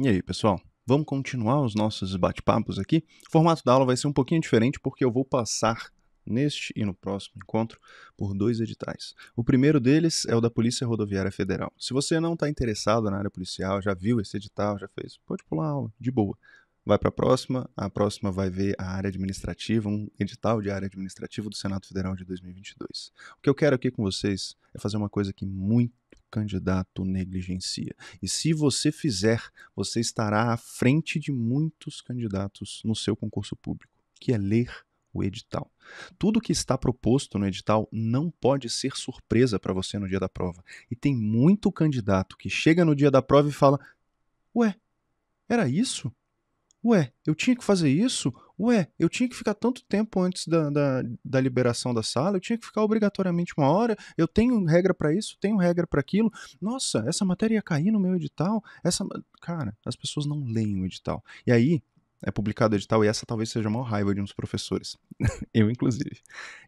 E aí, pessoal? Vamos continuar os nossos bate-papos aqui? O formato da aula vai ser um pouquinho diferente porque eu vou passar neste e no próximo encontro por dois editais. O primeiro deles é o da Polícia Rodoviária Federal. Se você não está interessado na área policial, já viu esse edital, já fez, pode pular a aula, de boa. Vai para a próxima, a próxima vai ver a área administrativa, um edital de área administrativa do Senado Federal de 2022. O que eu quero aqui com vocês é fazer uma coisa que muito candidato negligencia. E se você fizer, você estará à frente de muitos candidatos no seu concurso público, que é ler o edital. Tudo que está proposto no edital não pode ser surpresa para você no dia da prova. E tem muito candidato que chega no dia da prova e fala: Ué, era isso? Ué, eu tinha que fazer isso? Ué, eu tinha que ficar tanto tempo antes da, da, da liberação da sala, eu tinha que ficar obrigatoriamente uma hora, eu tenho regra para isso, tenho regra para aquilo. Nossa, essa matéria ia cair no meu edital. Essa. Cara, as pessoas não leem o edital. E aí, é publicado o edital, e essa talvez seja a maior raiva de uns professores, eu inclusive,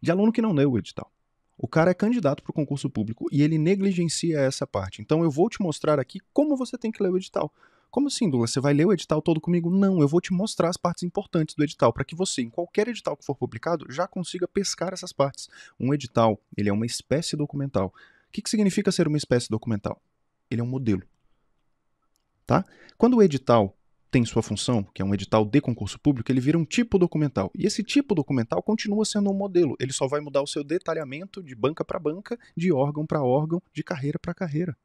de aluno que não leu o edital. O cara é candidato para o concurso público e ele negligencia essa parte. Então eu vou te mostrar aqui como você tem que ler o edital. Como assim, Douglas? Você vai ler o edital todo comigo? Não, eu vou te mostrar as partes importantes do edital para que você, em qualquer edital que for publicado, já consiga pescar essas partes. Um edital, ele é uma espécie documental. O que, que significa ser uma espécie documental? Ele é um modelo. Tá? Quando o edital tem sua função, que é um edital de concurso público, ele vira um tipo documental. E esse tipo documental continua sendo um modelo, ele só vai mudar o seu detalhamento de banca para banca, de órgão para órgão, de carreira para carreira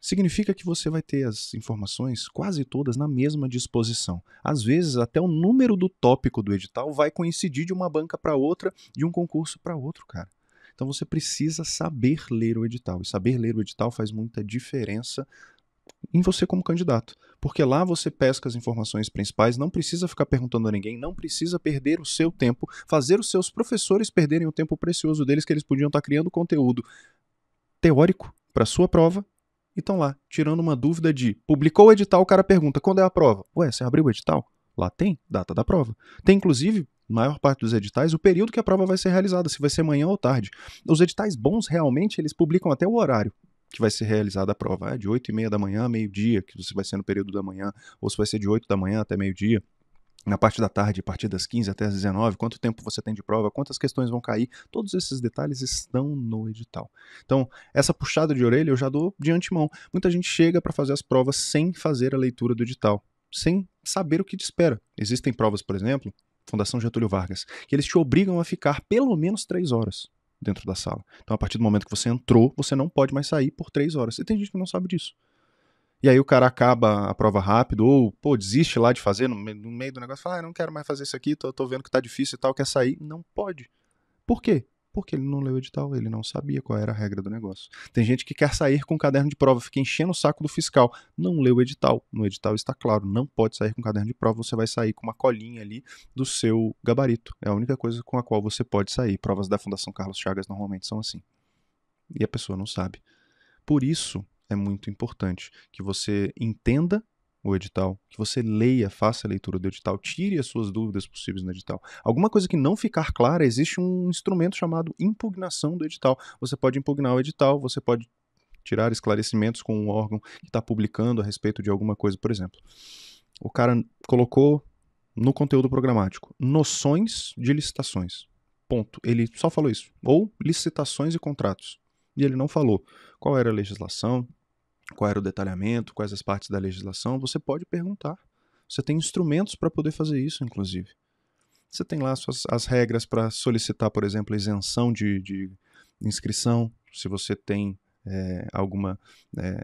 significa que você vai ter as informações quase todas na mesma disposição. Às vezes, até o número do tópico do edital vai coincidir de uma banca para outra, de um concurso para outro, cara. Então você precisa saber ler o edital. E saber ler o edital faz muita diferença em você como candidato. Porque lá você pesca as informações principais, não precisa ficar perguntando a ninguém, não precisa perder o seu tempo, fazer os seus professores perderem o tempo precioso deles que eles podiam estar tá criando conteúdo teórico para sua prova então estão lá, tirando uma dúvida de publicou o edital, o cara pergunta quando é a prova? Ué, você abriu o edital? Lá tem data da prova. Tem, inclusive, maior parte dos editais, o período que a prova vai ser realizada, se vai ser manhã ou tarde. Os editais bons, realmente, eles publicam até o horário que vai ser realizada a prova. É de 8 e meia da manhã a meio-dia, que você vai ser no período da manhã, ou se vai ser de 8 da manhã até meio-dia na parte da tarde, a partir das 15 até as 19, quanto tempo você tem de prova, quantas questões vão cair, todos esses detalhes estão no edital. Então, essa puxada de orelha eu já dou de antemão. Muita gente chega para fazer as provas sem fazer a leitura do edital, sem saber o que te espera. Existem provas, por exemplo, Fundação Getúlio Vargas, que eles te obrigam a ficar pelo menos três horas dentro da sala. Então, a partir do momento que você entrou, você não pode mais sair por três horas. E tem gente que não sabe disso. E aí o cara acaba a prova rápido, ou, pô, desiste lá de fazer no, no meio do negócio, fala, ah, não quero mais fazer isso aqui, tô, tô vendo que tá difícil e tal, quer sair. Não pode. Por quê? Porque ele não leu o edital, ele não sabia qual era a regra do negócio. Tem gente que quer sair com caderno de prova, fica enchendo o saco do fiscal. Não leu o edital. No edital está claro, não pode sair com caderno de prova, você vai sair com uma colinha ali do seu gabarito. É a única coisa com a qual você pode sair. Provas da Fundação Carlos Chagas normalmente são assim. E a pessoa não sabe. Por isso é muito importante. Que você entenda o edital, que você leia, faça a leitura do edital, tire as suas dúvidas possíveis no edital. Alguma coisa que não ficar clara, existe um instrumento chamado impugnação do edital. Você pode impugnar o edital, você pode tirar esclarecimentos com um órgão que está publicando a respeito de alguma coisa, por exemplo. O cara colocou no conteúdo programático noções de licitações. Ponto. Ele só falou isso. Ou licitações e contratos. E ele não falou qual era a legislação, qual era o detalhamento, quais as partes da legislação, você pode perguntar. Você tem instrumentos para poder fazer isso, inclusive. Você tem lá as, suas, as regras para solicitar, por exemplo, isenção de, de inscrição, se você tem é, alguma é,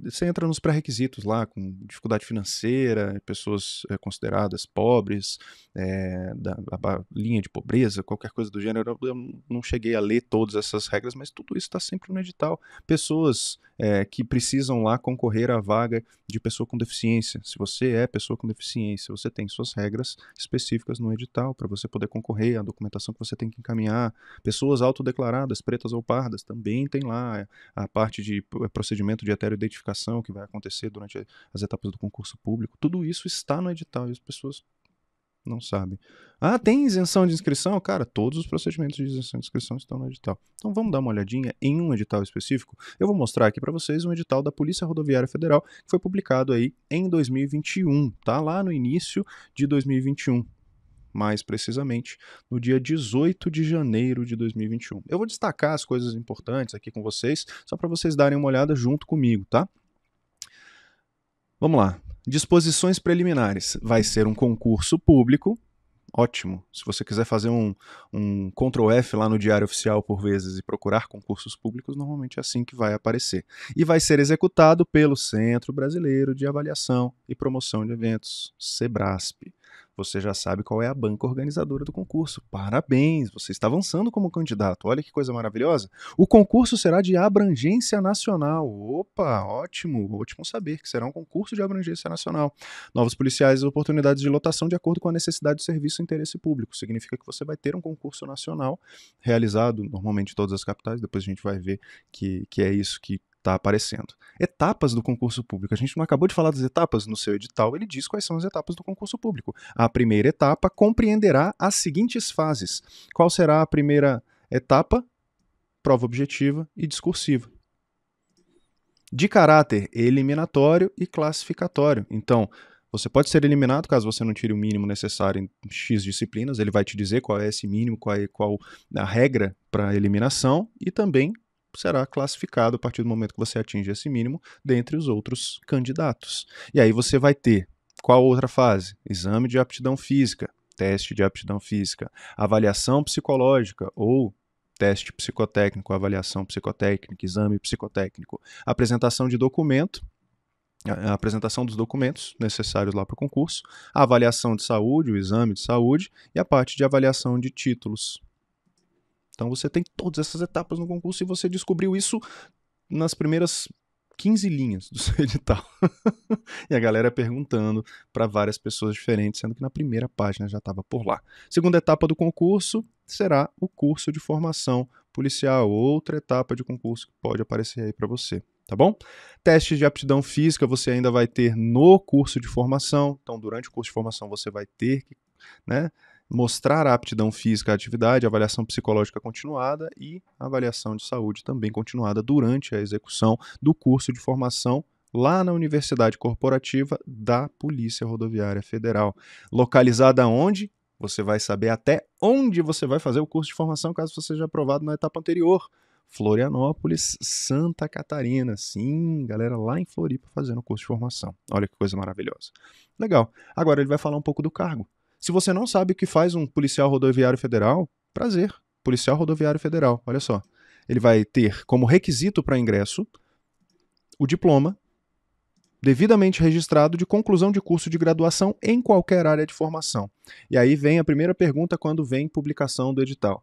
você entra nos pré-requisitos lá, com dificuldade financeira, pessoas é, consideradas pobres, é, da, da, linha de pobreza, qualquer coisa do gênero. Eu não cheguei a ler todas essas regras, mas tudo isso está sempre no edital. Pessoas é, que precisam lá concorrer à vaga de pessoa com deficiência. Se você é pessoa com deficiência, você tem suas regras específicas no edital para você poder concorrer à documentação que você tem que encaminhar. Pessoas autodeclaradas, pretas ou pardas, também tem lá a parte de procedimento de etéreo identificação que vai acontecer durante as etapas do concurso público, tudo isso está no edital e as pessoas não sabem. Ah, tem isenção de inscrição? Cara, todos os procedimentos de isenção de inscrição estão no edital. Então vamos dar uma olhadinha em um edital específico. Eu vou mostrar aqui para vocês um edital da Polícia Rodoviária Federal que foi publicado aí em 2021, tá? Lá no início de 2021 mais precisamente no dia 18 de janeiro de 2021. Eu vou destacar as coisas importantes aqui com vocês, só para vocês darem uma olhada junto comigo, tá? Vamos lá. Disposições preliminares. Vai ser um concurso público. Ótimo. Se você quiser fazer um, um Ctrl F lá no Diário Oficial por vezes e procurar concursos públicos, normalmente é assim que vai aparecer. E vai ser executado pelo Centro Brasileiro de Avaliação e Promoção de Eventos, SEBRASP. Você já sabe qual é a banca organizadora do concurso. Parabéns, você está avançando como candidato. Olha que coisa maravilhosa. O concurso será de abrangência nacional. Opa, ótimo, ótimo saber que será um concurso de abrangência nacional. Novos policiais e oportunidades de lotação de acordo com a necessidade do serviço e interesse público. Significa que você vai ter um concurso nacional realizado normalmente em todas as capitais. Depois a gente vai ver que, que é isso que está aparecendo. Etapas do concurso público. A gente não acabou de falar das etapas no seu edital, ele diz quais são as etapas do concurso público. A primeira etapa compreenderá as seguintes fases. Qual será a primeira etapa? Prova objetiva e discursiva. De caráter eliminatório e classificatório. Então, você pode ser eliminado caso você não tire o mínimo necessário em X disciplinas, ele vai te dizer qual é esse mínimo, qual é qual a regra para eliminação e também será classificado a partir do momento que você atinge esse mínimo dentre os outros candidatos. E aí você vai ter qual outra fase? Exame de aptidão física, teste de aptidão física, avaliação psicológica ou teste psicotécnico, avaliação psicotécnica, exame psicotécnico, apresentação de documento, a apresentação dos documentos necessários lá para o concurso, a avaliação de saúde, o exame de saúde e a parte de avaliação de títulos, então você tem todas essas etapas no concurso e você descobriu isso nas primeiras 15 linhas do seu edital. e a galera perguntando para várias pessoas diferentes, sendo que na primeira página já estava por lá. Segunda etapa do concurso será o curso de formação policial, outra etapa de concurso que pode aparecer aí para você, tá bom? Teste de aptidão física você ainda vai ter no curso de formação, então durante o curso de formação você vai ter que, né, mostrar a aptidão física à atividade, avaliação psicológica continuada e avaliação de saúde também continuada durante a execução do curso de formação lá na Universidade Corporativa da Polícia Rodoviária Federal. Localizada onde? Você vai saber até onde você vai fazer o curso de formação caso você seja aprovado na etapa anterior. Florianópolis, Santa Catarina. Sim, galera lá em Floripa fazendo o curso de formação. Olha que coisa maravilhosa. Legal. Agora ele vai falar um pouco do cargo. Se você não sabe o que faz um policial rodoviário federal, prazer, policial rodoviário federal, olha só. Ele vai ter como requisito para ingresso o diploma devidamente registrado de conclusão de curso de graduação em qualquer área de formação. E aí vem a primeira pergunta quando vem publicação do edital.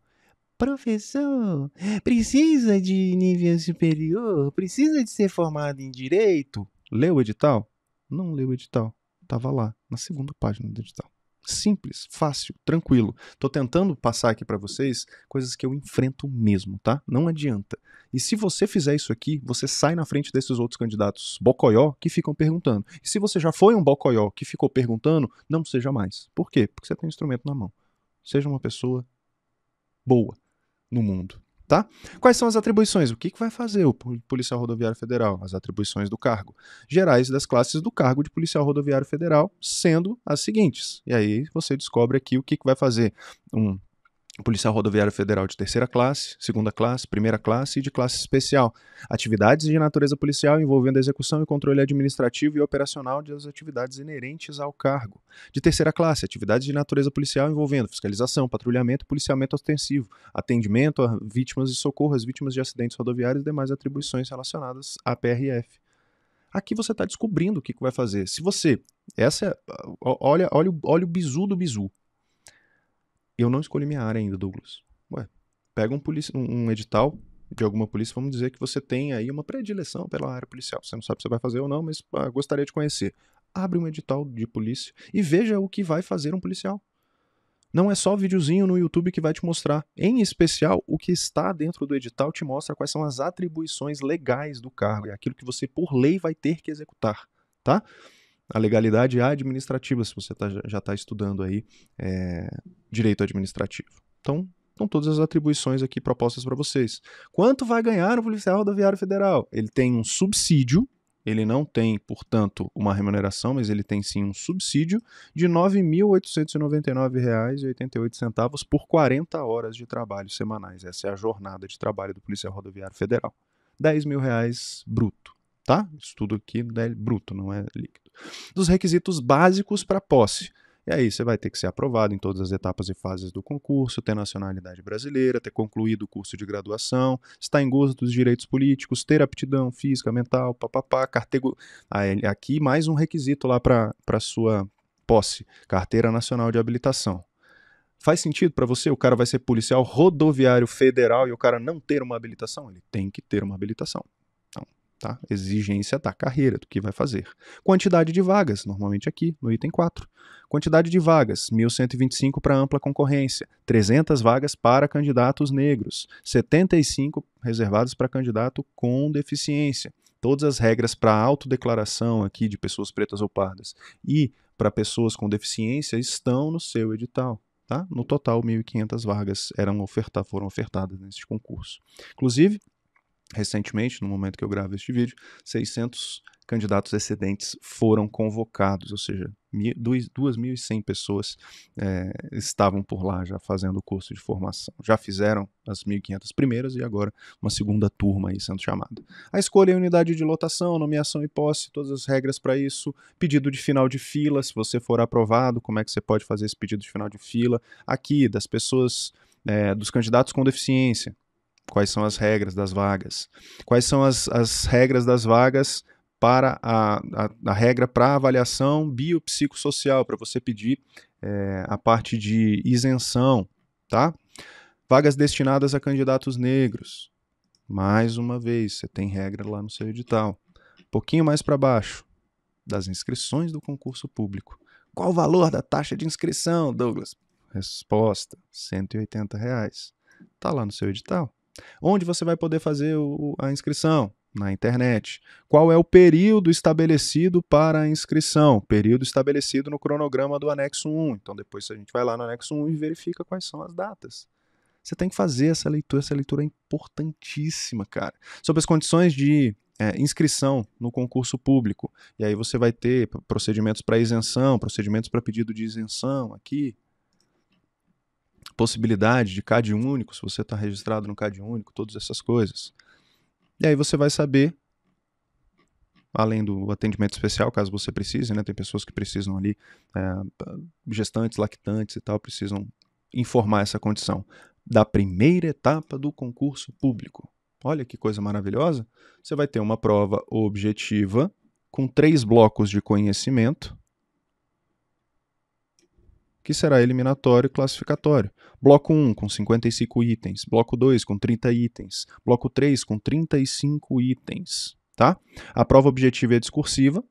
Professor, precisa de nível superior? Precisa de ser formado em direito? Leu o edital? Não leu o edital. Estava lá, na segunda página do edital. Simples, fácil, tranquilo. Tô tentando passar aqui para vocês coisas que eu enfrento mesmo, tá? Não adianta. E se você fizer isso aqui, você sai na frente desses outros candidatos bocoió que ficam perguntando. E se você já foi um bocoió que ficou perguntando, não seja mais. Por quê? Porque você tem um instrumento na mão. Seja uma pessoa boa no mundo. Tá? Quais são as atribuições? O que, que vai fazer o policial rodoviário federal? As atribuições do cargo. Gerais das classes do cargo de policial rodoviário federal, sendo as seguintes. E aí você descobre aqui o que, que vai fazer um Policial Rodoviário Federal de terceira classe, segunda classe, primeira classe e de classe especial. Atividades de natureza policial envolvendo a execução e controle administrativo e operacional das atividades inerentes ao cargo. De terceira classe, atividades de natureza policial envolvendo fiscalização, patrulhamento, policiamento ostensivo, atendimento a vítimas e socorro às vítimas de acidentes rodoviários e demais atribuições relacionadas à PRF. Aqui você está descobrindo o que, que vai fazer. Se você. Essa. É, olha, olha, olha o bizu do bizu. E eu não escolhi minha área ainda, Douglas. Ué, pega um, um, um edital de alguma polícia, vamos dizer que você tem aí uma predileção pela área policial. Você não sabe se vai fazer ou não, mas ah, gostaria de conhecer. Abre um edital de polícia e veja o que vai fazer um policial. Não é só videozinho no YouTube que vai te mostrar. Em especial, o que está dentro do edital te mostra quais são as atribuições legais do cargo, é aquilo que você, por lei, vai ter que executar, tá? A legalidade administrativa, se você tá, já está estudando aí é, direito administrativo. Então, estão todas as atribuições aqui propostas para vocês. Quanto vai ganhar o policial rodoviário federal? Ele tem um subsídio, ele não tem, portanto, uma remuneração, mas ele tem sim um subsídio de R$ 9.899,88 por 40 horas de trabalho semanais. Essa é a jornada de trabalho do policial rodoviário federal. R$ 10.000 bruto tá? Isso tudo aqui é bruto, não é líquido. Dos requisitos básicos para posse. E aí você vai ter que ser aprovado em todas as etapas e fases do concurso, ter nacionalidade brasileira, ter concluído o curso de graduação, estar em gozo dos direitos políticos, ter aptidão física, mental, papapá, cartego... Aqui mais um requisito lá para sua posse, Carteira Nacional de Habilitação. Faz sentido para você? O cara vai ser policial rodoviário federal e o cara não ter uma habilitação? Ele tem que ter uma habilitação. Tá? Exigência da carreira, do que vai fazer. Quantidade de vagas, normalmente aqui no item 4. Quantidade de vagas, 1.125 para ampla concorrência, 300 vagas para candidatos negros, 75 reservadas para candidato com deficiência. Todas as regras para autodeclaração aqui de pessoas pretas ou pardas e para pessoas com deficiência estão no seu edital. Tá? No total, 1.500 vagas eram oferta, foram ofertadas neste concurso. Inclusive, Recentemente, no momento que eu gravo este vídeo, 600 candidatos excedentes foram convocados, ou seja, 2.100 pessoas é, estavam por lá já fazendo o curso de formação. Já fizeram as 1.500 primeiras e agora uma segunda turma aí sendo chamada. A escolha e é unidade de lotação, nomeação e posse, todas as regras para isso, pedido de final de fila, se você for aprovado, como é que você pode fazer esse pedido de final de fila. Aqui, das pessoas, é, dos candidatos com deficiência, Quais são as regras das vagas? Quais são as, as regras das vagas para a, a, a regra para avaliação biopsicossocial, para você pedir é, a parte de isenção, tá? Vagas destinadas a candidatos negros. Mais uma vez, você tem regra lá no seu edital. Um pouquinho mais para baixo, das inscrições do concurso público. Qual o valor da taxa de inscrição, Douglas? Resposta: R$ 180. Reais. Tá lá no seu edital. Onde você vai poder fazer o, a inscrição? Na internet. Qual é o período estabelecido para a inscrição? Período estabelecido no cronograma do anexo 1. Então, depois a gente vai lá no anexo 1 e verifica quais são as datas. Você tem que fazer essa leitura, essa leitura é importantíssima, cara. Sobre as condições de é, inscrição no concurso público. E aí você vai ter procedimentos para isenção, procedimentos para pedido de isenção aqui, possibilidade de CAD único, se você está registrado no CAD único, todas essas coisas. E aí você vai saber, além do atendimento especial, caso você precise, né? Tem pessoas que precisam ali, é, gestantes, lactantes e tal, precisam informar essa condição da primeira etapa do concurso público. Olha que coisa maravilhosa! Você vai ter uma prova objetiva com três blocos de conhecimento que será eliminatório e classificatório. Bloco 1 com 55 itens, bloco 2 com 30 itens, bloco 3 com 35 itens, tá? A prova objetiva é discursiva,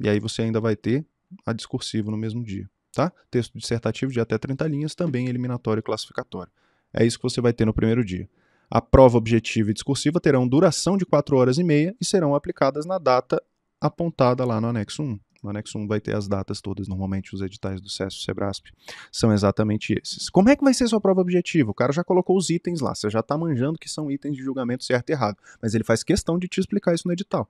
e aí você ainda vai ter a discursiva no mesmo dia, tá? Texto dissertativo de até 30 linhas, também eliminatório e classificatório. É isso que você vai ter no primeiro dia. A prova objetiva e discursiva terão duração de 4 horas e meia e serão aplicadas na data apontada lá no anexo 1. No anexo 1 vai ter as datas todas, normalmente os editais do SESC e SEBRASP são exatamente esses. Como é que vai ser sua prova objetiva? O cara já colocou os itens lá, você já está manjando que são itens de julgamento certo e errado, mas ele faz questão de te explicar isso no edital.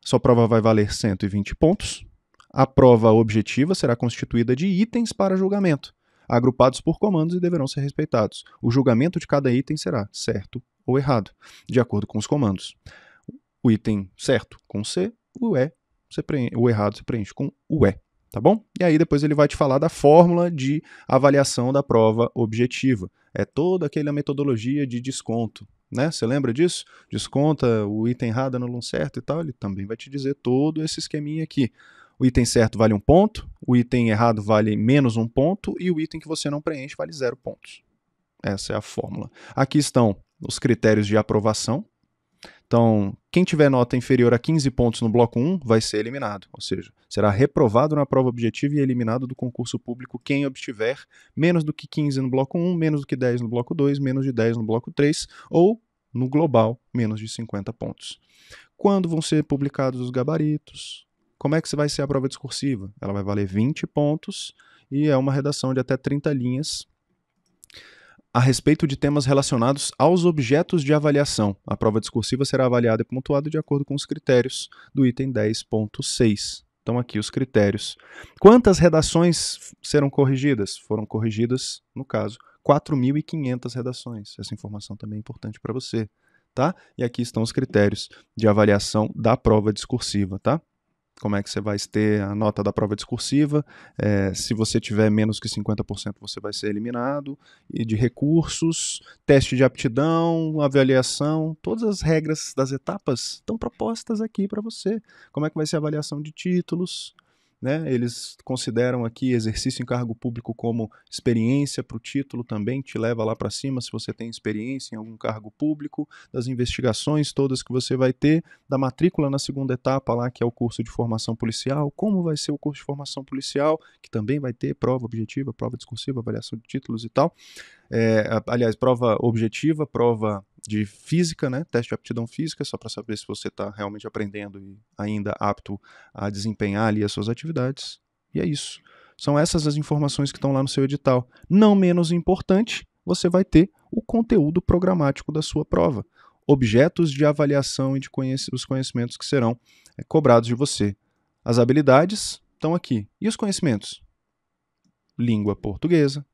Sua prova vai valer 120 pontos. A prova objetiva será constituída de itens para julgamento, agrupados por comandos e deverão ser respeitados. O julgamento de cada item será certo ou errado, de acordo com os comandos. O item certo com C, o E você preenche, o errado você preenche com o E, é, tá bom? E aí depois ele vai te falar da fórmula de avaliação da prova objetiva. É toda aquela metodologia de desconto, né? Você lembra disso? Desconta o item errado no aluno certo e tal, ele também vai te dizer todo esse esqueminha aqui. O item certo vale um ponto, o item errado vale menos um ponto e o item que você não preenche vale zero pontos. Essa é a fórmula. Aqui estão os critérios de aprovação, então, quem tiver nota inferior a 15 pontos no bloco 1 vai ser eliminado, ou seja, será reprovado na prova objetiva e eliminado do concurso público quem obtiver menos do que 15 no bloco 1, menos do que 10 no bloco 2, menos de 10 no bloco 3 ou, no global, menos de 50 pontos. Quando vão ser publicados os gabaritos? Como é que vai ser a prova discursiva? Ela vai valer 20 pontos e é uma redação de até 30 linhas a respeito de temas relacionados aos objetos de avaliação. A prova discursiva será avaliada e pontuada de acordo com os critérios do item 10.6. Então, aqui os critérios. Quantas redações serão corrigidas? Foram corrigidas, no caso, 4.500 redações. Essa informação também é importante para você, tá? E aqui estão os critérios de avaliação da prova discursiva, tá? como é que você vai ter a nota da prova discursiva. É, se você tiver menos que 50%, você vai ser eliminado. E de recursos, teste de aptidão, avaliação, todas as regras das etapas estão propostas aqui para você. Como é que vai ser a avaliação de títulos? né? Eles consideram aqui exercício em cargo público como experiência para o título também, te leva lá para cima se você tem experiência em algum cargo público, das investigações todas que você vai ter, da matrícula na segunda etapa lá, que é o curso de formação policial, como vai ser o curso de formação policial, que também vai ter prova objetiva, prova discursiva, avaliação de títulos e tal. É, aliás, prova objetiva, prova de física, né? Teste de aptidão física, só para saber se você está realmente aprendendo e ainda apto a desempenhar ali as suas atividades. E é isso. São essas as informações que estão lá no seu edital. Não menos importante, você vai ter o conteúdo programático da sua prova, objetos de avaliação e de os conhecimentos que serão é, cobrados de você. As habilidades estão aqui. E os conhecimentos? Língua portuguesa,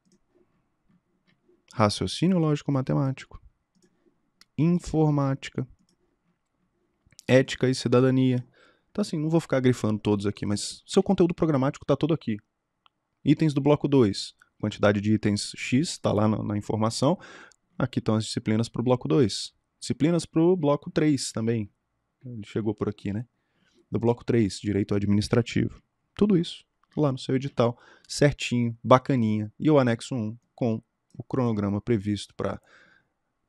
raciocínio lógico-matemático, informática, ética e cidadania. Então, assim, não vou ficar grifando todos aqui, mas seu conteúdo programático está todo aqui. Itens do bloco 2. Quantidade de itens X está lá na, na, informação. Aqui estão as disciplinas para o bloco 2. Disciplinas para o bloco 3 também. Ele chegou por aqui, né? Do bloco 3, direito administrativo. Tudo isso lá no seu edital, certinho, bacaninha. E o anexo 1 com o cronograma previsto para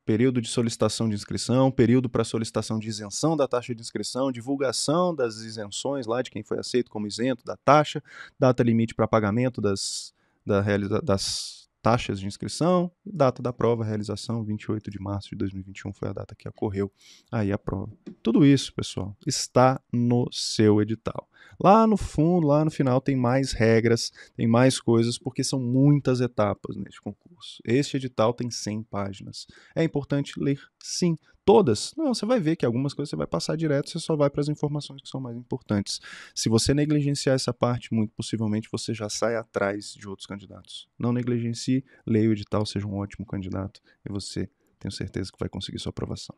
período de solicitação de inscrição, período para solicitação de isenção da taxa de inscrição, divulgação das isenções lá de quem foi aceito como isento da taxa, data limite para pagamento das, da, das taxas de inscrição data da prova, realização, 28 de março de 2021 foi a data que ocorreu aí a prova. Tudo isso, pessoal, está no seu edital. Lá no fundo, lá no final, tem mais regras, tem mais coisas, porque são muitas etapas neste concurso. Este edital tem 100 páginas. É importante ler, sim todas? Não, você vai ver que algumas coisas você vai passar direto, você só vai para as informações que são mais importantes. Se você negligenciar essa parte, muito possivelmente você já sai atrás de outros candidatos. Não negligencie, leia o edital, seja um ótimo candidato e você, tenho certeza que vai conseguir sua aprovação.